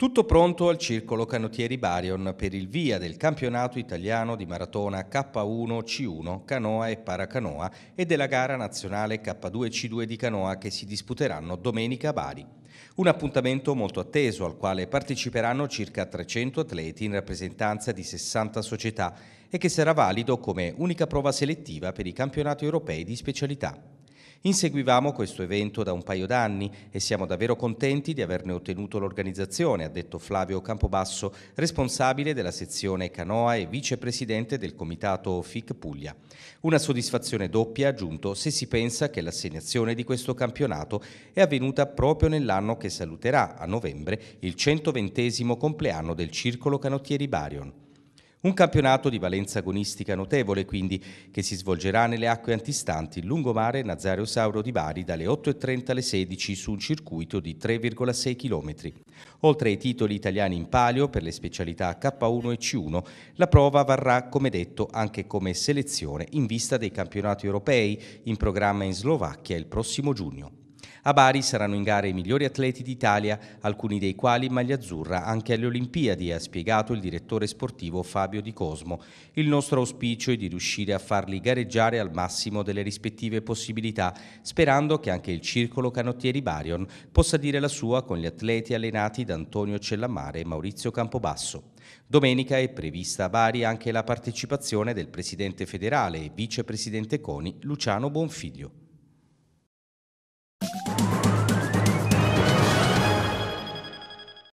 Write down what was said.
Tutto pronto al circolo canottieri Barion per il via del campionato italiano di maratona K1-C1 canoa e paracanoa e della gara nazionale K2-C2 di canoa che si disputeranno domenica a Bari. Un appuntamento molto atteso al quale parteciperanno circa 300 atleti in rappresentanza di 60 società e che sarà valido come unica prova selettiva per i campionati europei di specialità. Inseguivamo questo evento da un paio d'anni e siamo davvero contenti di averne ottenuto l'organizzazione, ha detto Flavio Campobasso, responsabile della sezione Canoa e vicepresidente del comitato FIC Puglia. Una soddisfazione doppia, aggiunto, se si pensa che l'assegnazione di questo campionato è avvenuta proprio nell'anno che saluterà, a novembre, il 120 compleanno del Circolo Canottieri Barion. Un campionato di valenza agonistica notevole quindi, che si svolgerà nelle acque antistanti lungomare Nazario Sauro di Bari dalle 8.30 alle 16 su un circuito di 3,6 km. Oltre ai titoli italiani in palio per le specialità K1 e C1, la prova varrà come detto anche come selezione in vista dei campionati europei in programma in Slovacchia il prossimo giugno. A Bari saranno in gara i migliori atleti d'Italia, alcuni dei quali in maglia azzurra anche alle Olimpiadi, ha spiegato il direttore sportivo Fabio Di Cosmo. Il nostro auspicio è di riuscire a farli gareggiare al massimo delle rispettive possibilità, sperando che anche il circolo canottieri Barion possa dire la sua con gli atleti allenati da Antonio Cellamare e Maurizio Campobasso. Domenica è prevista a Bari anche la partecipazione del presidente federale e vicepresidente Coni Luciano Bonfiglio.